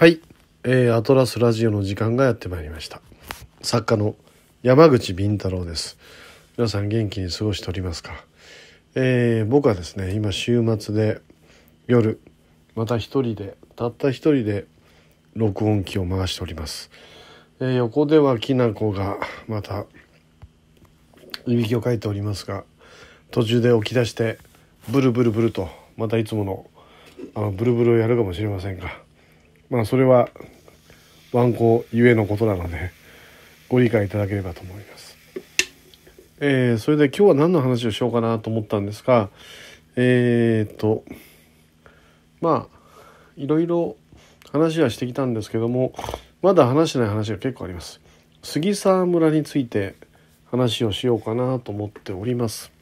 はい、えー、アトラスラジオの時間がやってまいりました作家の山口敏太郎です皆さん元気に過ごしておりますか、えー、僕はですね今週末で夜また一人でたった一人で録音機を回しております、えー、横ではきなこがまたいびきをかいておりますが途中で起き出してブルブルブルとまたいつものあのブルブルをやるかもしれませんがまあそれは頑行ゆえのことなのでご理解いただければと思います。えー、それで今日は何の話をしようかなと思ったんですがえー、っとまあいろいろ話はしてきたんですけどもまだ話してない話が結構あります。杉沢村について話をしようかなと思っております。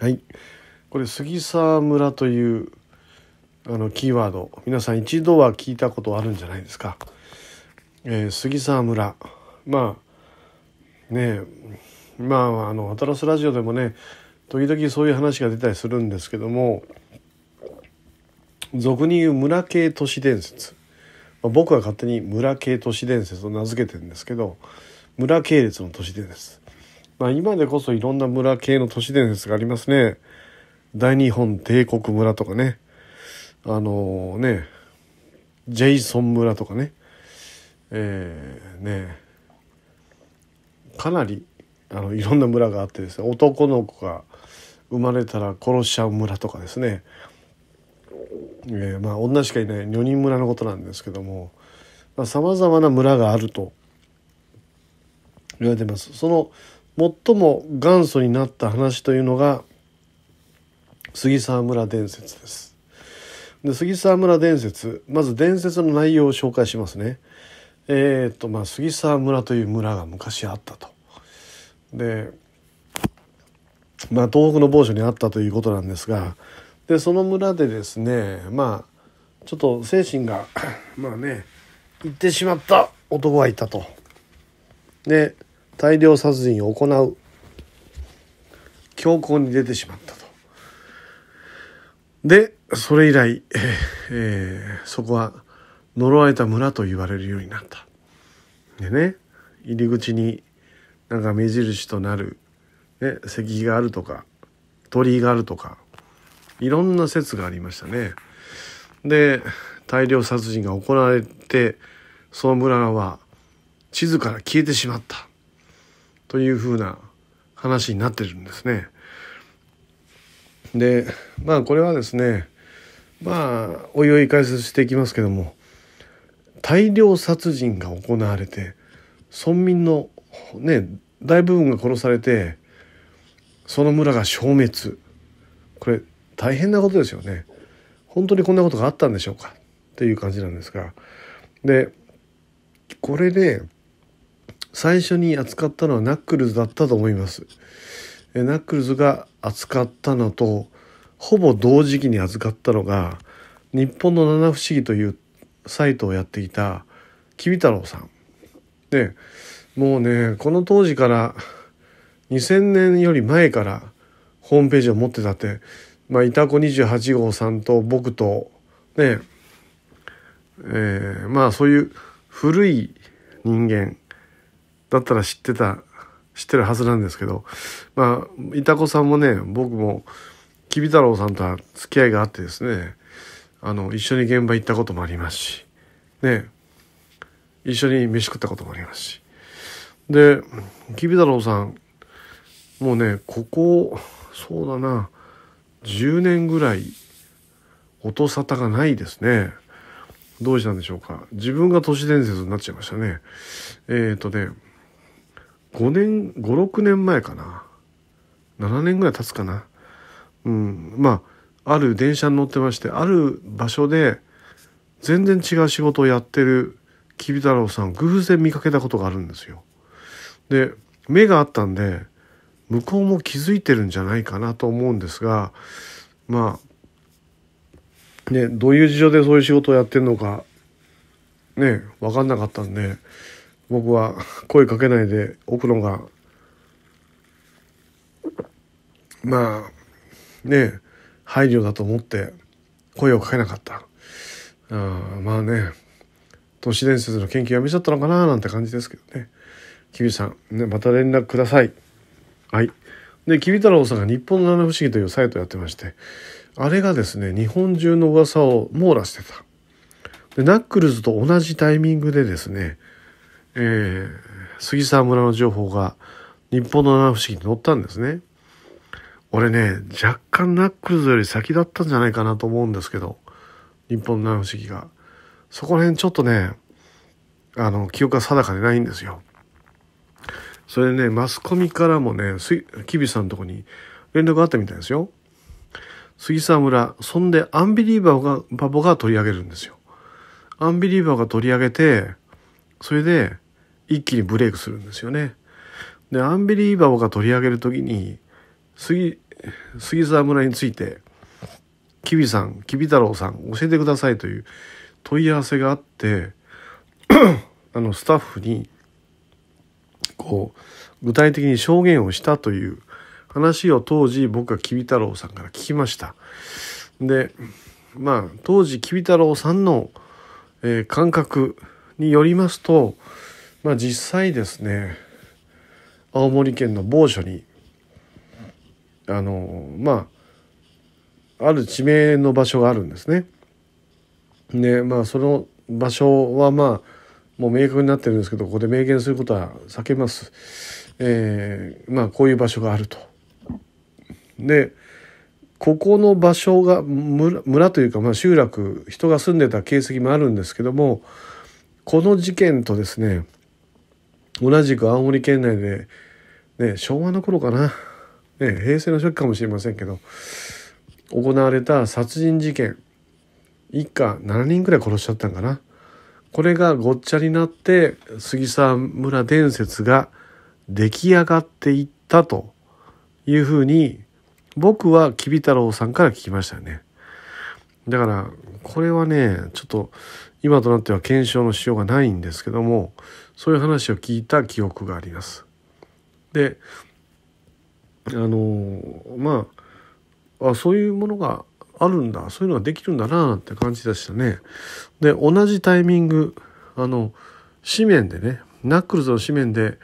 はい。これ杉沢村というあのキーワード皆さん一度は聞いたことあるんじゃないですか、えー、杉沢村まあねえまああの「アトラスラジオ」でもね時々そういう話が出たりするんですけども俗に言う村系都市伝説、まあ、僕は勝手に村系都市伝説と名付けてるんですけど村系列の都市伝説、まあ、今でこそいろんな村系の都市伝説がありますね大日本帝国村とかねあのねジェイソン村とかねえーね、かなりあのいろんな村があってですね男の子が生まれたら殺しちゃう村とかですね、えー、まあ女しかいない女人村のことなんですけどもさまざ、まな村があると言われてますその最も元祖になった話というのが杉沢村伝説ですで杉沢村伝説まず伝説の内容を紹介しますね。えー、っとまあ杉沢村という村が昔あったと。でまあ、東北の某所にあったということなんですがでその村でですねまあちょっと精神が まあね行ってしまった男がいたと。で大量殺人を行う強行に出てしまったと。でそれ以来、えー、そこは呪われた村と言われるようになった。でね入り口になんか目印となる、ね、石碑があるとか鳥居があるとかいろんな説がありましたね。で大量殺人が行われてその村は地図から消えてしまったというふうな話になってるんですね。でまあこれはですねまあおいおい解説していきますけども大量殺人が行われて村民のね大部分が殺されてその村が消滅これ大変なことですよね本当にこんなことがあったんでしょうかっていう感じなんですがでこれで最初に扱ったのはナックルズだったと思いますナックルズが扱ったのとほぼ同時期に預かったのが日本の七不思議というサイトをやっていたきび太郎さん。でもうねこの当時から2000年より前からホームページを持ってたって、まあ、いた子28号さんと僕とねえー、まあそういう古い人間だったら知ってた知ってるはずなんですけどまあいた子さんもね僕もきび太郎さんとは付き合いがあってですね、あの、一緒に現場行ったこともありますし、ね、一緒に飯食ったこともありますし。で、きび太郎さん、もうね、ここ、そうだな、10年ぐらい、音沙汰がないですね。どうしたんでしょうか。自分が都市伝説になっちゃいましたね。えっ、ー、とね、5年、5、6年前かな。7年ぐらい経つかな。うん、まあある電車に乗ってましてある場所で全然違う仕事をやってるきび太郎さん偶然見かけたことがあるんですよ。で目があったんで向こうも気づいてるんじゃないかなと思うんですがまあねどういう事情でそういう仕事をやってるのかね分かんなかったんで僕は声かけないで奥野がまあね配慮だと思って声をかけなかったあまあね都市伝説の研究やめちゃったのかななんて感じですけどねきびさん、ね、また連絡くださいはいできび太郎さんが「日本の七不思議」というサイトをやってましてあれがですね日本中の噂を網羅してたでナックルズと同じタイミングでですねえー、杉沢村の情報が日本の七不思議に載ったんですね。俺ね、若干ナックルズより先だったんじゃないかなと思うんですけど、日本の七不思議が。そこら辺ちょっとね、あの、記憶が定かでないんですよ。それでね、マスコミからもね、キビさんのとこに連絡があったみたいですよ。杉沢村、そんでアンビリーバーが、バボが取り上げるんですよ。アンビリーバーが取り上げて、それで一気にブレイクするんですよね。で、アンビリーバーが取り上げるときに、杉杉沢村についてきびさんきび太郎さん教えてくださいという問い合わせがあって あのスタッフにこう具体的に証言をしたという話を当時僕はきび太郎さんから聞きました。でまあ当時きび太郎さんの、えー、感覚によりますと、まあ、実際ですね青森県の某所にあのまあある地名の場所があるんですね。でまあその場所はまあもう明確になってるんですけどここで明言することは避けます。えー、まあこういう場所があると。でここの場所が村というか、まあ、集落人が住んでた形跡もあるんですけどもこの事件とですね同じく青森県内で、ね、昭和の頃かなね、平成の初期かもしれませんけど行われた殺人事件一家7人ぐらい殺しちゃったんかなこれがごっちゃになって杉沢村伝説が出来上がっていったというふうに僕はきび太郎さんから聞きましたよね。だからこれはねちょっと今となっては検証のしようがないんですけどもそういう話を聞いた記憶があります。であのまああそういうものがあるんだそういうのができるんだなって感じでしたね。で同じタイミングあの紙面でねナックルズの紙面で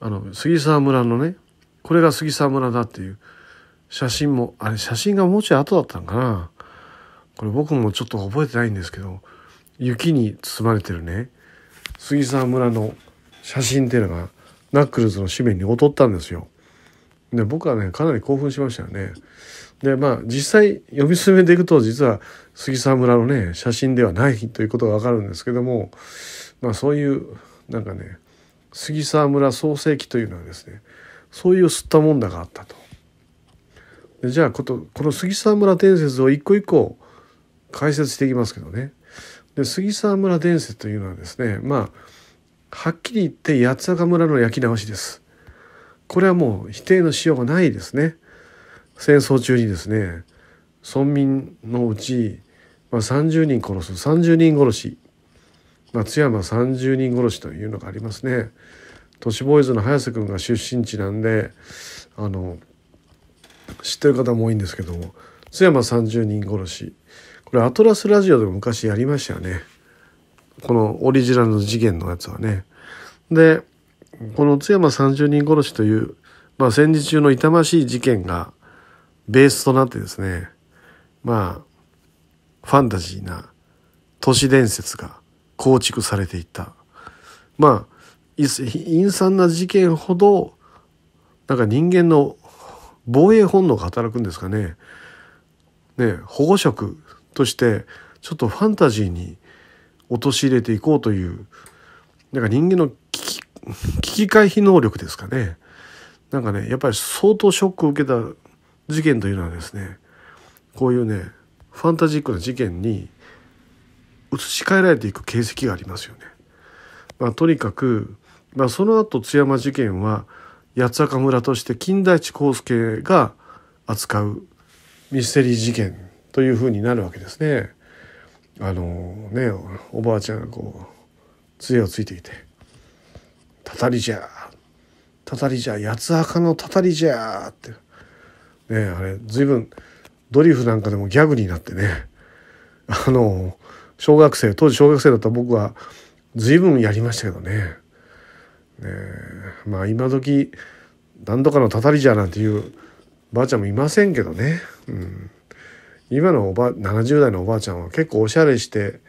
あの杉沢村のねこれが杉沢村だっていう写真もあれ写真がもうちょい後だったのかなこれ僕もちょっと覚えてないんですけど雪に包まれてるね杉沢村の写真っていうのがナックルズの紙面に劣ったんですよ。で僕はねかなり興奮しましたよね。でまあ実際読み進めていくと実は杉沢村のね写真ではないということが分かるんですけども、まあ、そういうなんかね杉沢村創世記というのはですねそういう吸ったもんだがあったと。でじゃあことこの杉沢村伝説を一個一個解説していきますけどね。で杉沢村伝説というのはですねまあはっきり言って八坂村の焼き直しです。これはもう否定のしようがないですね。戦争中にですね村民のうち、まあ、30人殺す30人殺し松山30人殺しというのがありますね。都市ボーイズの早瀬君が出身地なんであの知ってる方も多いんですけども津山30人殺しこれアトラスラジオでも昔やりましたよねこのオリジナルの次元のやつはね。でこの津山三十人殺しという、まあ、戦時中の痛ましい事件がベースとなってですねまあファンタジーな都市伝説が構築されていったまあ陰惨な事件ほどなんか人間の防衛本能が働くんですかねね保護色としてちょっとファンタジーに陥れていこうというなんか人間の危機回避能力ですかね。なんかね、やっぱり相当ショックを受けた事件というのはですね、こういうね、ファンタジックな事件に移し替えられていく形跡がありますよね。まあ、とにかく、まあ、その後津山事件は八坂村として金田一耕助が扱うミステリー事件というふうになるわけですね。あのねおばあちゃんがこう杖をついていて。たたりじゃたたりじゃ八つ墓のたたりじゃってねあれ随分ドリフなんかでもギャグになってねあの小学生当時小学生だった僕は随分やりましたけどねねまあ今時何とかのたたりじゃなんていうばあちゃんもいませんけどね、うん、今のおば70代のおばあちゃんは結構おしゃれして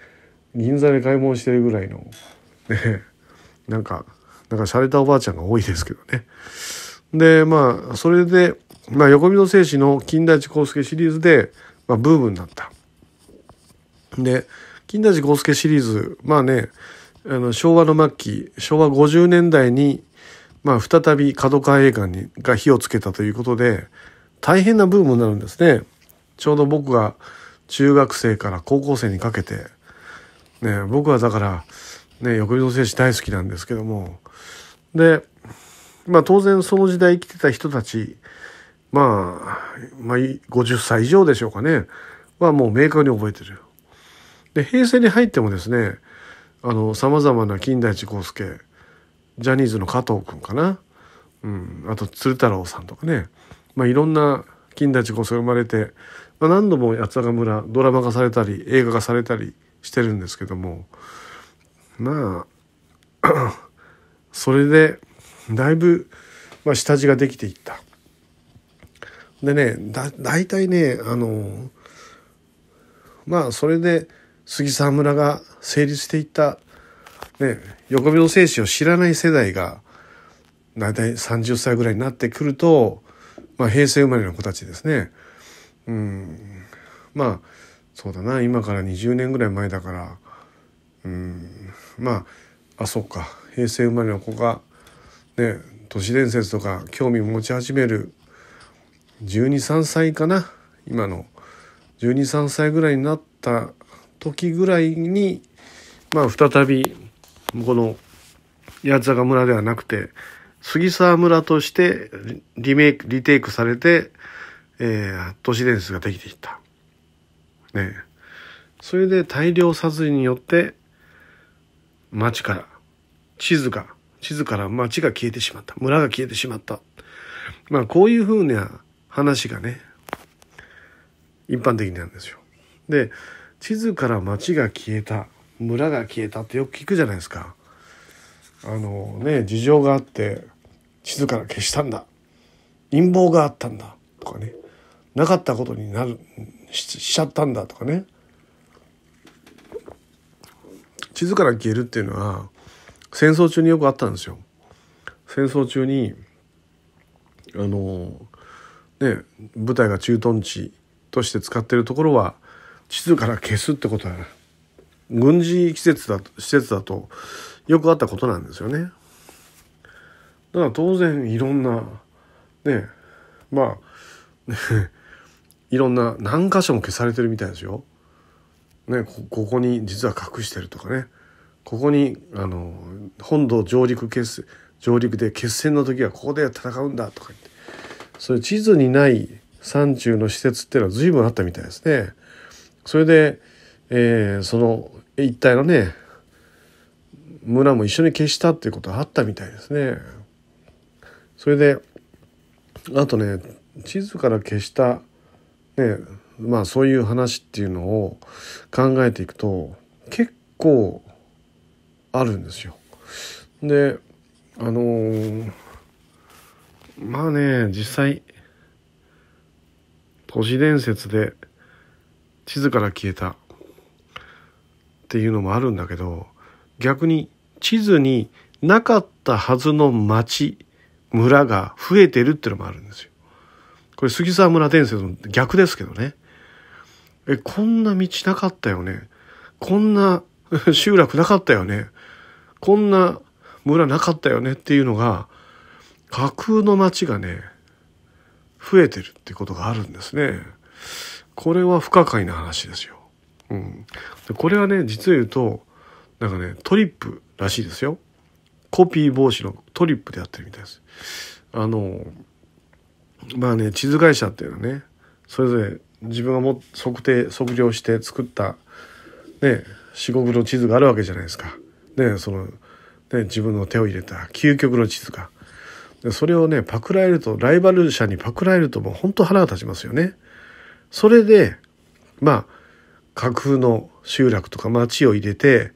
銀座で買い物してるぐらいのねなんかなんか洒落たおばあちゃんが多いですけどね。で、まあ、それで、まあ、横溝正史の金田一耕助シリーズで、まあ、ブームになった。で、金田一耕助シリーズ、まあね、あの昭和の末期、昭和50年代に、まあ、再び角川映画にが火をつけたということで、大変なブームになるんですね。ちょうど僕が中学生から高校生にかけて、ね、僕はだから、ね、横溝選子大好きなんですけども、で、まあ当然その時代生きてた人たち、まあ、まあ、50歳以上でしょうかね、はもう明確に覚えてる。で、平成に入ってもですね、あの、様々な金田一耕介、ジャニーズの加藤君かな、うん、あと鶴太郎さんとかね、まあいろんな金田一耕が生まれて、まあ、何度も八坂村ドラマ化されたり映画化されたりしてるんですけどもまあそれでだいぶ、まあ、下地ができていった。でねだ大体ねあのまあそれで杉沢村が成立していった、ね、横溝精神を知らない世代が大体30歳ぐらいになってくると、まあ、平成生まれの子たちですね。うん、まあそうだな今から20年ぐらい前だから、うん、まああそっか平成生まれの子がね都市伝説とか興味を持ち始める123歳かな今の123歳ぐらいになった時ぐらいにまあ再びこの八坂村ではなくて杉沢村としてリメイクリテイクされて、えー、都市伝説ができていった。ねそれで大量殺人によって町から静か、静から町が消えてしまった、村が消えてしまった。まあ、こういうふうな話がね、一般的なんですよ。で、地図から町が消えた、村が消えたってよく聞くじゃないですか。あのね、事情があって、地図から消したんだ。陰謀があったんだ。とかね。なかったことになる、ししちゃったんだとかね。地図から消えるっていうのは、戦争中によくあったんですよ。戦争中にあのね部隊が駐屯地として使ってるところは地図から消すってことは軍事施設だ施設だとよくあったことなんですよね。だから当然いろんなねまあ、ね、いろんな何箇所も消されてるみたいですよ。ねここに実は隠してるとかねここにあの本土上陸決戦上陸で決戦の時はここで戦うんだとか言ってそういう地図にない山中の施設っていうのは随分あったみたいですね。それで、えー、その一帯のね村も一緒に消したっていうことはあったみたいですね。それであとね地図から消した、ねまあ、そういう話っていうのを考えていくと結構あるんですよ。であのー、まあね実際都市伝説で地図から消えたっていうのもあるんだけど逆に地図になかったはずの町村が増えてるってのもあるんですよ。これ杉沢村伝説の逆ですけどね。え、こんな道なかったよね。こんな 集落なかったよね。こんな村なかったよねっていうのが、架空の街がね、増えてるってことがあるんですね。これは不可解な話ですよ。うん。でこれはね、実を言うと、なんかね、トリップらしいですよ。コピー防止のトリップでやってるみたいです。あの、まあね、地図会社っていうのはね、それぞれ自分がも測定、測量して作った、ね、四国の地図があるわけじゃないですか。ね、その、ね、自分の手を入れた究極の地図が。でそれをね、パクられると、ライバル社にパクられるともう本当腹が立ちますよね。それで、まあ、架空の集落とか町を入れて、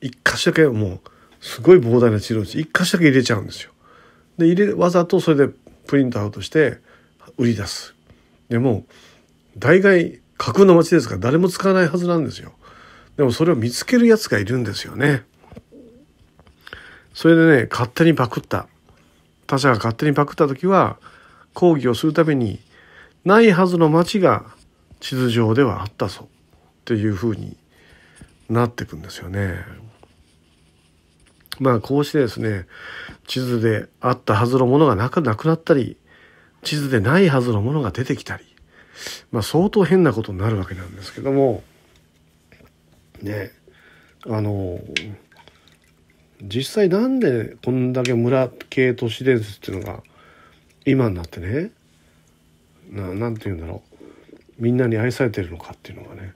一箇所だけもう、すごい膨大な地図を一箇所だけ入れちゃうんですよ。で入れわざとそれでプリントアウトして売り出す。でも大概架空の街ですから誰も使わないはずなんですよ。でもそれを見つけるやつがいるんですよね。それでね、勝手にパクった。他者が勝手にパクった時は、抗議をするために、ないはずの町が地図上ではあったぞ。っていうふうになってくんですよね。まあこうしてですね、地図であったはずのものがなくなったり、地図でないはずのものが出てきたり、まあ相当変なことになるわけなんですけども、ねあの実際なんでこんだけ村系都市伝説っていうのが今になってね何て言うんだろうみんなに愛されてるのかっていうのがね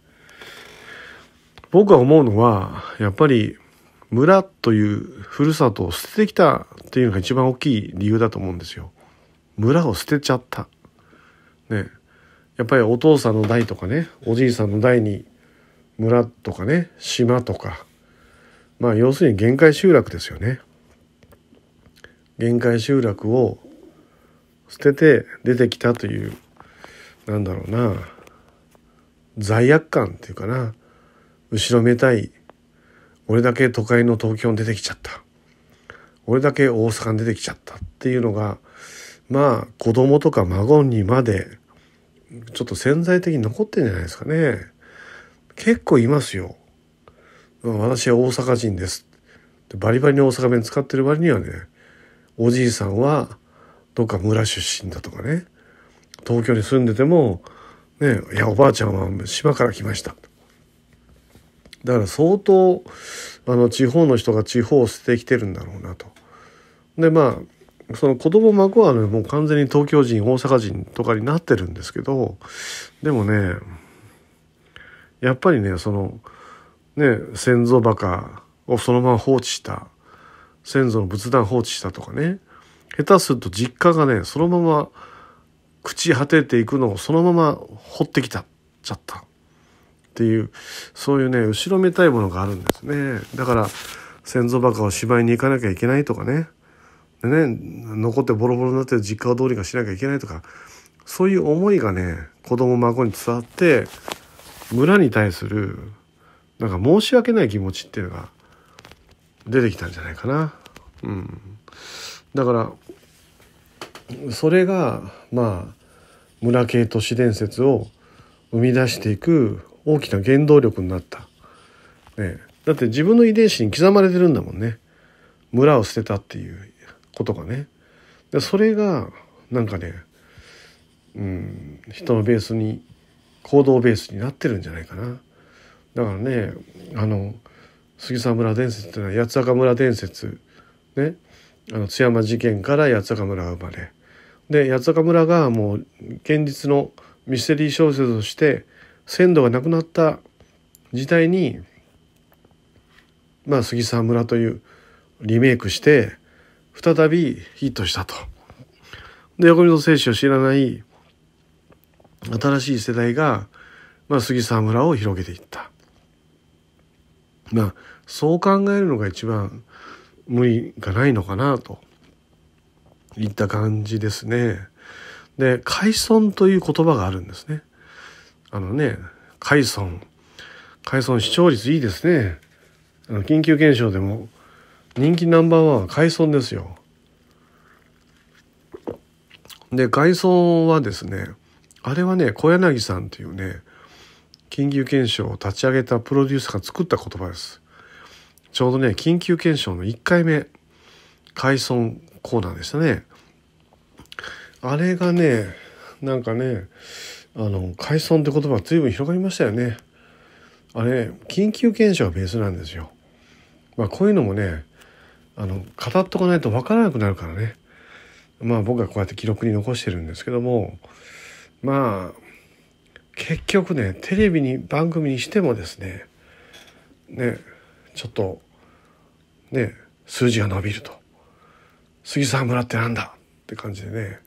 僕は思うのはやっぱり村というふるさとを捨ててきたっていうのが一番大きい理由だと思うんですよ。村を捨てちゃった。ね。やっぱりお父さんの代とかねおじいさんの代に村とかね島とかまあ要するに限界集落ですよね限界集落を捨てて出てきたというなんだろうな罪悪感っていうかな後ろめたい俺だけ都会の東京に出てきちゃった俺だけ大阪に出てきちゃったっていうのがまあ子供とか孫にまでちょっと潜在的に残ってんじゃないですかね。結構いますよ。私は大阪人です。バリバリの大阪弁使ってる割にはね、おじいさんはどっか村出身だとかね、東京に住んでても、ね、いや、おばあちゃんは島から来ました。だから相当、あの、地方の人が地方を捨ててきてるんだろうなと。で、まあ、その子供孫はね、もう完全に東京人、大阪人とかになってるんですけど、でもね、やっぱりねそのね先祖墓をそのまま放置した先祖の仏壇放置したとかね下手すると実家がねそのまま朽ち果てていくのをそのまま掘ってきたちゃったっていうそういうね後ろめたいものがあるんですねだから先祖墓を芝居に行かなきゃいけないとかねでね残ってボロボロになってる実家をどうにかしなきゃいけないとかそういう思いがね子供孫に伝わって村に対するなんか申し訳ない気持ちっていうのが出てきたんじゃないかな。うん、だからそれがまあ村系都市伝説を生み出していく大きな原動力になった。ね、だって自分の遺伝子に刻まれてるんだもんね。村を捨てたっていうことがね。でそれがなんかね、うん、人のベースに行動ベースになってるんじゃないかな。だからねあの杉沢村伝説っていうのは八坂村伝説ねあの津山事件から八坂村が生まれで八坂村がもう現実のミステリー小説として鮮度がなくなった時代に、まあ、杉沢村というリメイクして再びヒットしたと。で横溝選手を知らない新しい世代が、まあ、杉沢村を広げていった。まあ、そう考えるのが一番無理がないのかなといった感じですね。で、海村という言葉があるんですね。あのね、海村。海村視聴率いいですね。あの緊急検証でも人気ナンバーワンは海村ですよ。で、海村はですね、あれはね、小柳さんというね、緊急検証を立ち上げたプロデューサーが作った言葉です。ちょうどね、緊急検証の1回目、解損コーナーでしたね。あれがね、なんかね、あの、解損って言葉随分広がりましたよね。あれ、緊急検証がベースなんですよ。まあ、こういうのもね、あの、語っとかないとわからなくなるからね。まあ僕はこうやって記録に残してるんですけども、まあ結局ねテレビに番組にしてもですねねちょっとね数字が伸びると杉沢村ってなんだって感じでね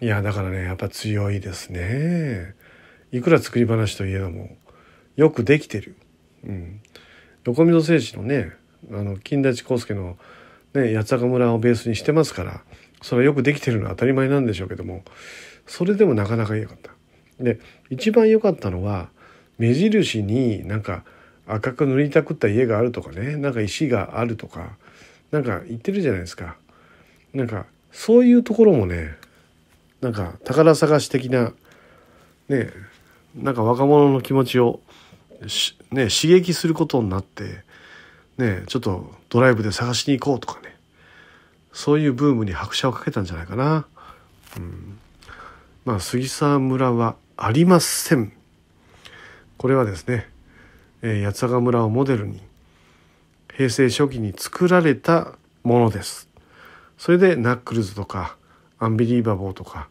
いやだからねやっぱ強いですねいくら作り話といえどもよくできてるうん横溝みぞ聖地のねあの金田一耕助の、ね、八坂村をベースにしてますからそれはよくできてるのは当たり前なんでしょうけどもそれでもなかなか良かった。で一番良かったのは目印になんか赤く塗りたくった家があるとかねなんか石があるとかなんか言ってるじゃないですか。なんかそういうところもねなんか宝探し的なねなんか若者の気持ちをね、刺激することになって、ね、ちょっとドライブで探しに行こうとかねそういうブームに拍車をかけたんじゃないかな。うんまあ、杉沢村はありません。これはですね、えー、八坂村をモデルに平成初期に作られたものです。それでナックルズとかアンビリーバボーとか、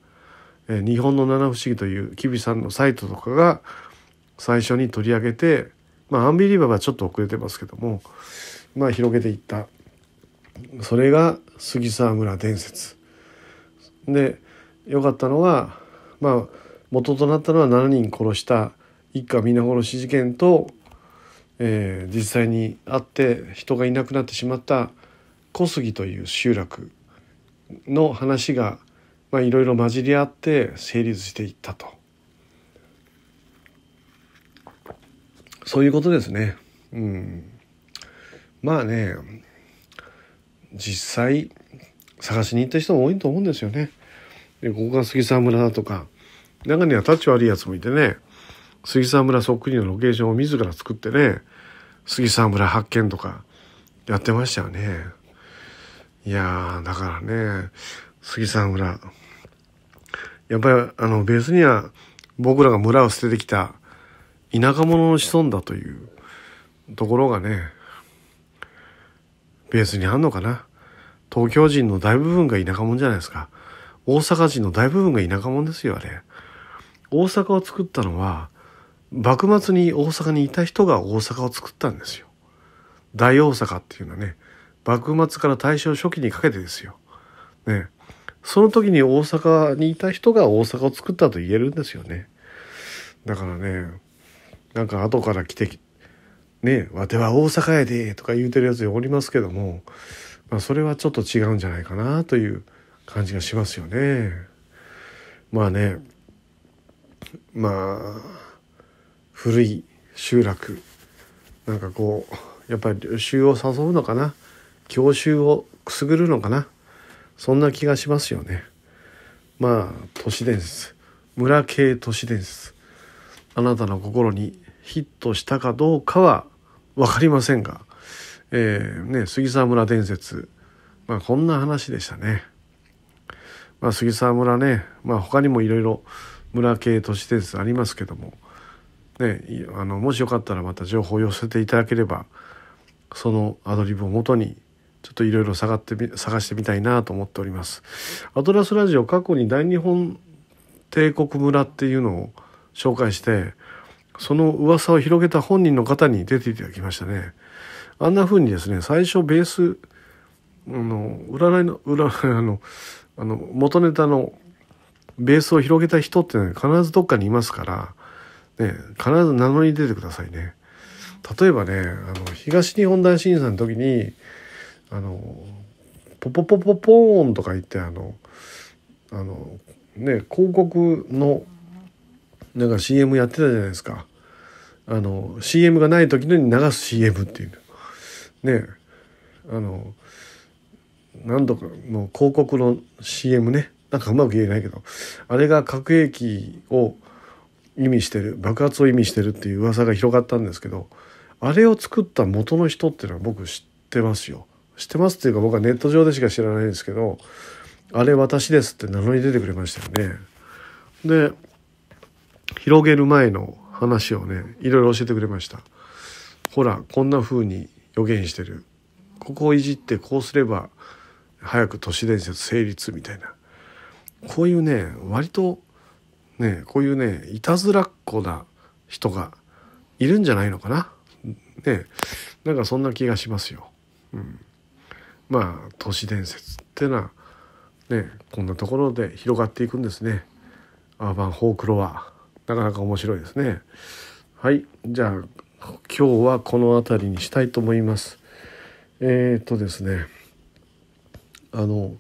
えー、日本の七不思議というキビさんのサイトとかが最初に取り上げて、まあ、アンビリーバーはちょっと遅れてますけども、まあ、広げていったそれが杉沢村伝説で良かったのはまあ元となったのは7人殺した一家皆殺し事件と、えー、実際にあって人がいなくなってしまった小杉という集落の話がいろいろ混じり合って成立していったとそういうことですね。うん、まあね実際探しに行った人も多いと思うんですよね。ここが杉沢村だとか中にはタッチ悪いやつもいてね、杉沢村そっくりのロケーションを自ら作ってね、杉沢村発見とかやってましたよね。いやー、だからね、杉沢村。やっぱり、あの、ベースには僕らが村を捨ててきた田舎者の子孫だというところがね、ベースにあんのかな。東京人の大部分が田舎者じゃないですか。大阪人の大部分が田舎者ですよ、あれ。大阪を作ったのは幕末に大阪にいた人が大阪を作ったんですよ。大大阪っていうのはね幕末から大正初期にかけてですよ。ねその時に大阪にいた人が大阪を作ったと言えるんですよね。だからねなんか後から来てねわては大阪やでとか言うてるやつおりますけども、まあ、それはちょっと違うんじゃないかなという感じがしますよね。まあねまあ古い集落なんかこうやっぱり領衆を誘うのかな郷愁をくすぐるのかなそんな気がしますよね。まあ都市伝説村系都市伝説あなたの心にヒットしたかどうかは分かりませんが、えーね、杉沢村伝説、まあ、こんな話でしたね。まあ、杉沢村ね、まあ、他にもいろいろ村系都市伝説ありますけども、ね、あのもしよかったらまた情報を寄せていただければそのアドリブをもとにちょっといろいろ探って探してみたいなと思っております。アトラスラジオ過去に大日本帝国村っていうのを紹介してその噂を広げた本人の方に出ていただきましたね。あんな風にですね最初ベースあの占いの占いのあの元ネタのベースを広げた人っての必ずどっかにいますから、ね、必ず名乗り出てくださいね。例えばね、あの、東日本大震災の時に、あの、ポポポポポーンとか言って、あの、あの、ね、広告の、なんか CM やってたじゃないですか。あの、CM がない時のに流す CM っていう。ね、あの、何度かの広告の CM ね。なんかうまく言えないけどあれが核兵器を意味してる爆発を意味してるっていう噂が広がったんですけどあれを作った元の人っていうのは僕知ってますよ。知ってますっていうか僕はネット上でしか知らないんですけどあれ私ですって名乗り出てくれましたよね。で広げる前の話をねいろいろ教えてくれました。ほらこんな風に予言してるここをいじってこうすれば早く都市伝説成立みたいなこういうね割とねこういうねいたずらっ子な人がいるんじゃないのかなねなんかそんな気がしますよ。うん、まあ都市伝説ってのはねこんなところで広がっていくんですね。アーバンホークロはなかなか面白いですね。はいじゃあ今日はこの辺りにしたいと思います。えー、っとですねあの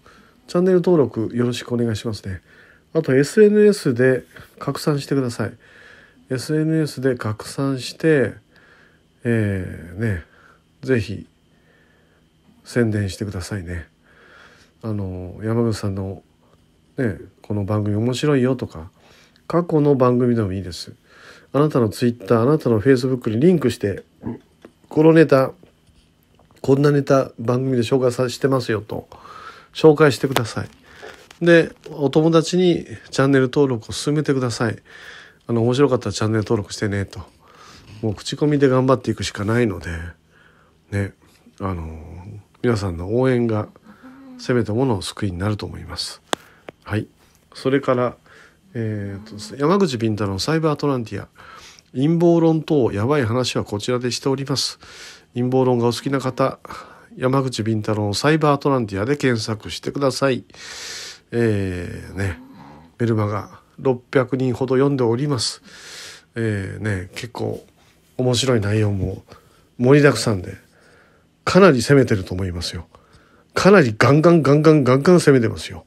チャンネル登録よろしくお願いしますね。あと SNS で拡散してください。SNS で拡散して、えー、ね、ぜひ宣伝してくださいね。あの、山口さんのね、この番組面白いよとか、過去の番組でもいいです。あなたの Twitter、あなたのフェイスブックにリンクして、このネタ、こんなネタ番組で紹介させてますよと。紹介してください。で、お友達にチャンネル登録を進めてください。あの、面白かったらチャンネル登録してね、と。もう口コミで頑張っていくしかないので、ね、あの、皆さんの応援が、せめてものを救いになると思います。はい。それから、えー、っとですね、山口敏太郎サイバーアトランティア。陰謀論等やばい話はこちらでしております。陰謀論がお好きな方、山口敏太郎のサイバーアトランティアで検索してください。えー、ね、メルマガ600人ほど読んでおります。えー、ね、結構面白い内容も盛りだくさんで、かなり攻めてると思いますよ。かなりガンガンガンガンガンガン攻めてますよ。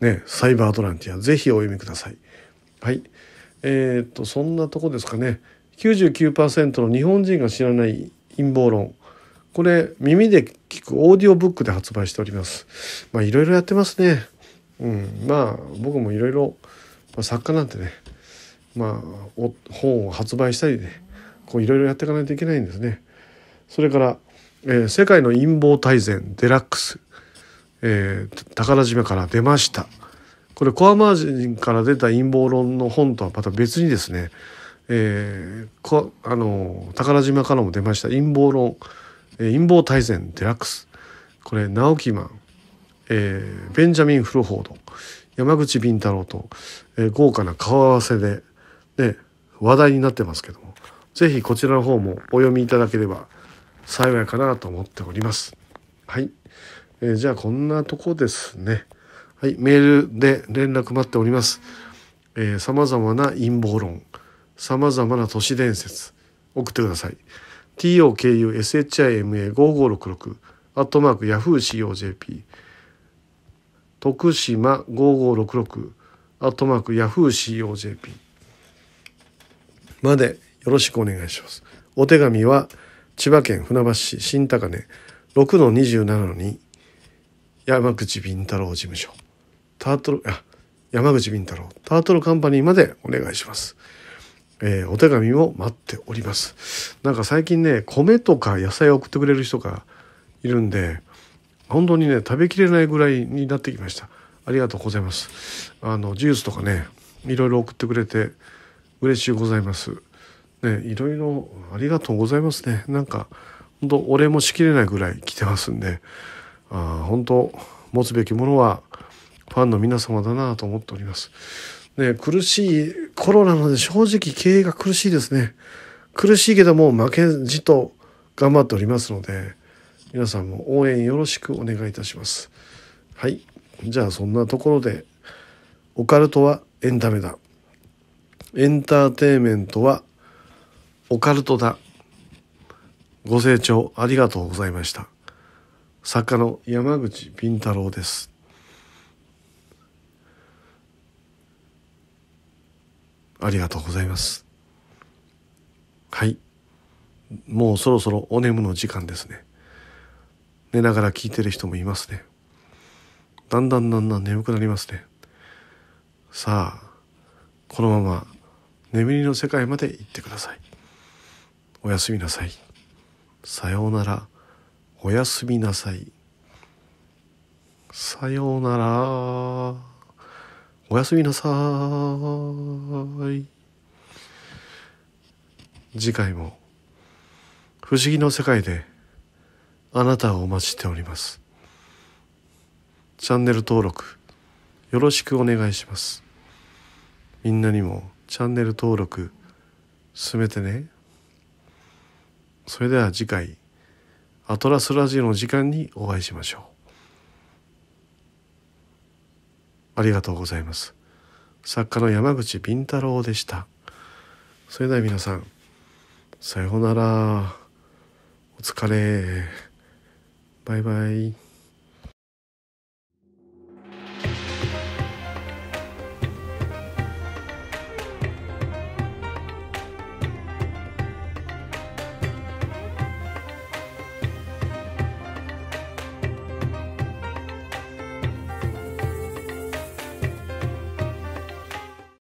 ね、サイバーアトランティア、ぜひお読みください。はい。えー、っと、そんなとこですかね。99%の日本人が知らない陰謀論。これ耳で聞くオーディオブックで発売しております。まあいろいろやってますね。うん、まあ僕もいろいろ作家なんてね、まあ本を発売したりね、こういろいろやっていかないといけないんですね。それから、えー、世界の陰謀大全デラックス、えー、宝島から出ました。これコアマージンから出た陰謀論の本とはまた別にですね、えー、あの宝島からも出ました陰謀論え陰謀大全デラックスこれ直オマン、えー、ベンジャミン・フルフォード山口敏太郎と、えー、豪華な顔合わせで、ね、話題になってますけども是非こちらの方もお読みいただければ幸いかなと思っております。はい、えー、じゃあこんなとこですね。はい、メールで連絡待っております。えー、様々な陰謀論、様々な都市伝説、送ってください。tokushima5566 アットマーク yahoo.co.jp 徳島5566アットマーク yahoo.co.jp までよろしくお願いします。お手紙は千葉県船橋市新高根6の27の2山口敏太郎事務所タートルあ山口敏太郎タートルカンパニーまでお願いします。えー、お手紙を待っております。なんか最近ね、米とか野菜を送ってくれる人がいるんで、本当にね、食べきれないぐらいになってきました。ありがとうございます。あの、ジュースとかね、いろいろ送ってくれて、嬉しいございます。ね、いろいろありがとうございますね。なんか、本当お礼もしきれないぐらい来てますんで、あ本当持つべきものは、ファンの皆様だなと思っております。ね、苦しい、コロナので正直経営が苦しいですね。苦しいけども負けじと頑張っておりますので、皆さんも応援よろしくお願いいたします。はい。じゃあそんなところで、オカルトはエンタメだ。エンターテインメントはオカルトだ。ご清聴ありがとうございました。作家の山口敏太郎です。ありがとうございます。はい。もうそろそろお眠の時間ですね。寝ながら聞いてる人もいますね。だんだんだんだん眠くなりますね。さあ、このまま眠りの世界まで行ってください。おやすみなさい。さようなら。おやすみなさい。さようなら。おやすみなさい。次回も不思議の世界であなたをお待ちしております。チャンネル登録よろしくお願いします。みんなにもチャンネル登録進めてね。それでは次回アトラスラジオの時間にお会いしましょう。ありがとうございます。作家の山口敏太郎でした。それでは皆さん、さようなら。お疲れ。バイバイ。